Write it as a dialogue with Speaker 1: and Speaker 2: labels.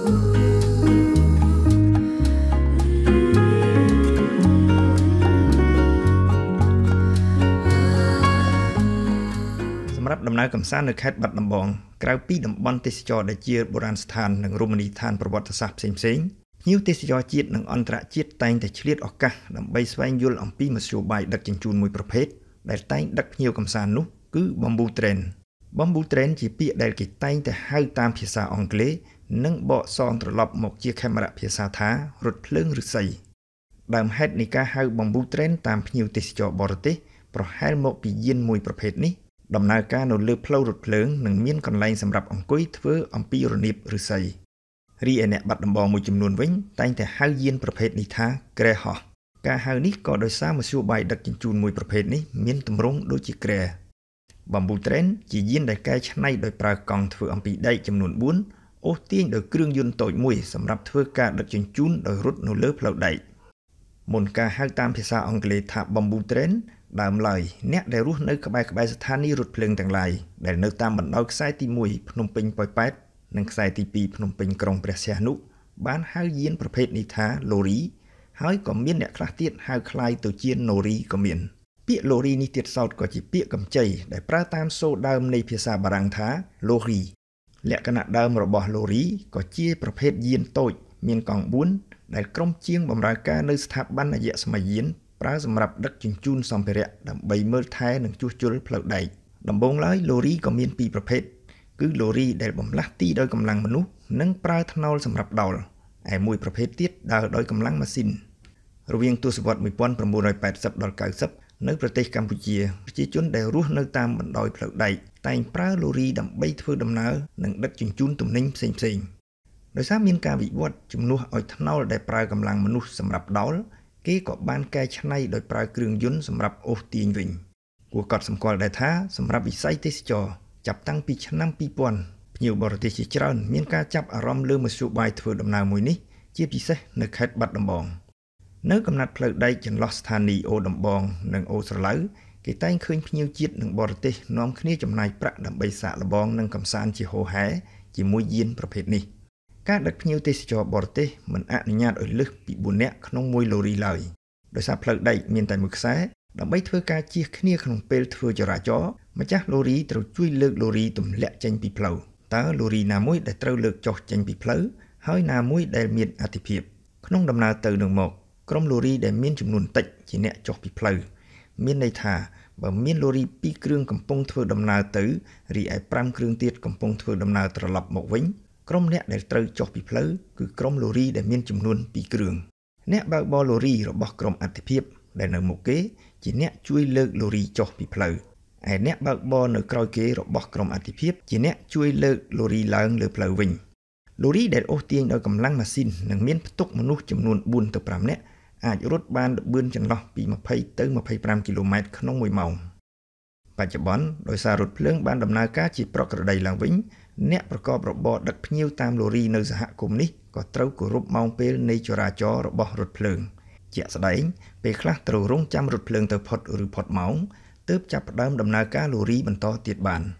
Speaker 1: ម្រាប់ ដំណើរកម្សាន្តនៅខេត្តបាត់ដំបងក្រៅពីតំបន់ទេសចរដែលជាបុរាណស្ថាននិងរមណីយដ្ឋានប្រវត្តិសាស្ត្រផ្សេងៗភ្ញៀវទេសចរជាតិនិងអន្តរជាតិតែងតែឆ្លៀតឱកាសដើម្បីស្វែងយល់អំពីមធ្យោបាយដឹកជញ្ជូនមួយប្រភេទដែលតែងដឹកភ្ញៀវកម្សាន្តនោះគឺ Bamboo Train Bamboo Train ជាពាក្យដែលគេតែងតែហៅតាមភាសាអង់គ្លេសនិងបកសងត្រឡប់មកជាខេមរៈភាសាថារថភ្លើងឬសីដើមហេតុនៃការហៅបំពូត្រេនតាមភ្ញៀវទេសចរបរទេសប្រហែលមកពីយានមួយប្រភេទនេះដំណើរការនៅលើផ្លូវរថភ្លើងនិងមានកន្លែងសម្រាប់អង្គុយធ្វើអំពីរនាបឬសីរីឯអ្នកបាត់ដំបងមួយចំនួនវិញ តែងតែហៅយានប្រភេទនេះថាក្រែហោះការហៅនេះក៏ដោយសារមធ្យោបាយដឹកជញ្ជូនមួយប្រភេទនេះមានទម្រង់ដូចជាក្រែបំពូត្រេនជាយានដែលកែច្នៃដោយប្រើកង់ធ្វើអំពីដែកចំនួន4អូសទាញដោយគ្រឿងយន្តតូចមួយសម្រាប់ធ្វើការដឹកជញ្ជូនដោយរត់នៅលើផ្លូវដែកមុនការហៅតាមភាសាអង់គ្លេសថា Bamboo Train ដើមឡើយអ្នកដែលរស់នៅក្បែរក្បែរស្ថានីយ៍រថភ្លើងទាំងឡាយដែលនៅតាមបណ្ដោយខ្សែទី1ភ្នំពេញប៉ោយប៉ែតនិងខ្សែទី2ភ្នំពេញក្រុងព្រះសីហនុបានហៅយានប្រភេទនេះថា lorry ហើយក៏មានអ្នកខ្លះទៀតហៅคล้ายទៅជា nori ក៏មាន ពាក្យ lorry នេះទៀតសោតក៏ជាពាក្យកម្ចីដែលប្រើតាមសូរដើមនៃភាសាបារាំងថា lorry លក្ខណៈដើមរបស់ឡូរីក៏ជាប្រភេទយានតូចមានកង់4ដែលក្រុមជាងបម្រើការនៅស្ថាប័នអយសមយានប្រើសម្រាប់ដឹកជញ្ជូនសម្ភារៈដើម្បីមើលថែនិងជួសជុលផ្លូវដែកដំបូងឡើយឡូរីក៏មានពីរប្រភេទគឺឡូរីដែលបំលាស់ទីដោយកម្លាំងមនុស្សនិងប្រើថ្នូលសម្រាប់ដោលឯមួយប្រភេទទៀតដើរដោយកម្លាំងម៉ាស៊ីនរវាង ទសវត្ស1980ដល់90នៅប្រទេសកម្ពុជាប្រជាជនដែលរស់នៅតាមបណ្ដោយផ្លូវដែកតែងប្រើលូរីដើម្បីធ្វើដំណើរនិងដឹកជញ្ជូនទំនិញផ្សេងៗដោយសារមានការវិវត្តជំនួសឲ្យថ្នោលដែលប្រើកម្លាំងមនុស្សសម្រាប់ដោលគេក៏បានកែច្នៃដោយប្រើគ្រឿងយន្តសម្រាប់អូសទាញវិញគួរកត់សម្គាល់ដែរថាសម្រាប់វិស័យទេសចរចាប់តាំងពីឆ្នាំ2000ភ្ញៀវបរទេសជាច្រើនមានការចាប់អារម្មណ៍លើមធ្យោបាយធ្វើដំណើរមួយនេះជាពិសេសនៅខេត្តបាត់ដំបង។នៅកំណត់ផ្លូវដែកចន្លោះស្ថានីយ៍អូដំបងនិងអូស្រឡៅគេតែងឃើញភ្ញៀវជាតិនិងបរទេសនាំគ្នាចំណាយប្រាក់ដើម្បីសាកល្បងនិងកំសាន្តជាហោហែជាមួយយានប្រភេទនេះការដឹកភ្ញៀវទេសចរបរទេសមិនអនុញ្ញាតឲ្យលើសពី4នាក់ក្នុងមួយលូរីឡើយដោយសារផ្លូវដែកមានតែមួយខ្សែដើម្បីធ្វើការជៀសគ្នាក្នុងពេលធ្វើចរាចរណ៍ម្ចាស់លូរីត្រូវជួយលើកលូរីទម្លាក់ចេញពីផ្លូវតើលូរីណាមួយដែលត្រូវលើកចុះចេញពីផ្លូវហើយណាមួយដែលមានអតិភិបក្នុងដំណើរទៅនឹងមកក្រុមលូរីដែលមានចំនួនតិចជាអ្នកចុះពីផ្លូវមានន័យថាបើមានលូរី2គ្រឿងកំពុងធ្វើដំណើរទៅរីឯ5គ្រឿងទៀតកំពុងធ្វើដំណើរត្រឡប់មកវិញក្រុមអ្នកដែលត្រូវចុះពីផ្លូវគឺក្រុមលូរីដែលមានចំនួន2គ្រឿងអ្នកបើកបរលូរីរបស់ក្រុមអតិភិបដែលនៅមុខគេជាអ្នកជួយលើកលូរីចុះពីផ្លូវឯអ្នកបើកបរនៅក្រោយគេរបស់ក្រុមអតិភិបជាអ្នកជួយលើកលូរីឡើងលើផ្លូវវិញលូរីដែលអូសទាញដោយកម្លាំងម៉ាស៊ីននឹងមានផ្ទុកមនុស្សចំនួន4ទៅ5នាក់អាចរត់បានល្បឿនចន្លោះពី20ទៅ25គីឡូម៉ែត្រក្នុង1ម៉ោងបច្ចុប្បន្នដោយសាររថភ្លើងបានដំណើរការជាប្រក្រតីឡើងវិញអ្នកប្រកបរបរដឹកភ្ញៀវតាមលូរីនៅសហគមន៍នេះក៏ត្រូវគោរពម៉ោងពេលនៃចរាចរណ៍របស់រថភ្លើងជាក់ស្ដែងពេលខ្លះត្រូវរង់ចាំរថភ្លើងទៅផុតឬផុតម៉ោងទើបចាប់ផ្ដើមដំណើរការលូរីបន្តទៀតបាន។